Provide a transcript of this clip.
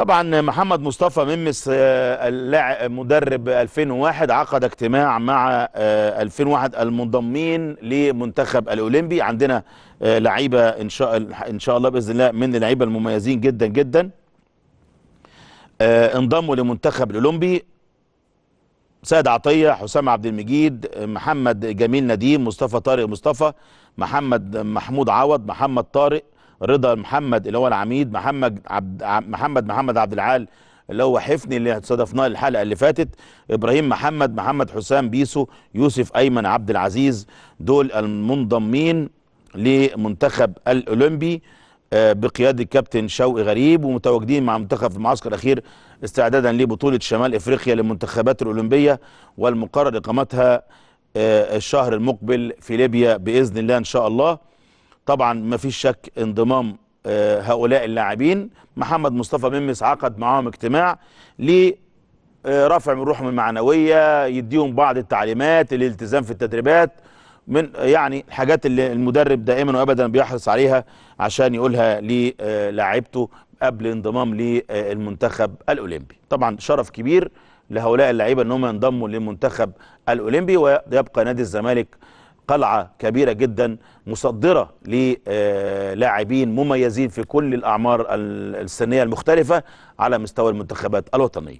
طبعا محمد مصطفى ممس آه، مدرب 2001 عقد اجتماع مع 2001 آه، المنضمين لمنتخب الاولمبي عندنا آه، لعيبه ان شاء ان شاء الله باذن الله من اللعيبه المميزين جدا جدا انضموا لمنتخب الاولمبي سيد عطيه حسام عبد المجيد محمد جميل نديم مصطفى طارق مصطفى محمد محمود عوض محمد طارق رضا محمد اللي هو العميد محمد عبد محمد محمد عبد العال اللي هو حفني اللي استضفناه الحلقه اللي فاتت ابراهيم محمد محمد حسام بيسو يوسف ايمن عبد العزيز دول المنضمين لمنتخب الاولمبي آه، بقياده كابتن شوقي غريب ومتواجدين مع منتخب في المعسكر الاخير استعدادا لبطوله شمال افريقيا للمنتخبات الاولمبيه والمقرر اقامتها آه، الشهر المقبل في ليبيا باذن الله ان شاء الله طبعا ما فيش شك انضمام آه، هؤلاء اللاعبين محمد مصطفى ممس عقد معاهم اجتماع لرفع آه، من روحهم المعنويه يديهم بعض التعليمات الالتزام في التدريبات من يعني الحاجات اللي المدرب دائما وابدا بيحرص عليها عشان يقولها للاعيبته قبل انضمام للمنتخب الاولمبي طبعا شرف كبير لهؤلاء اللعيبه ان هم ينضموا للمنتخب الاولمبي ويبقى نادي الزمالك قلعة كبيرة جدا مصدرة للاعبين مميزين في كل الأعمار السنية المختلفة على مستوى المنتخبات الوطنية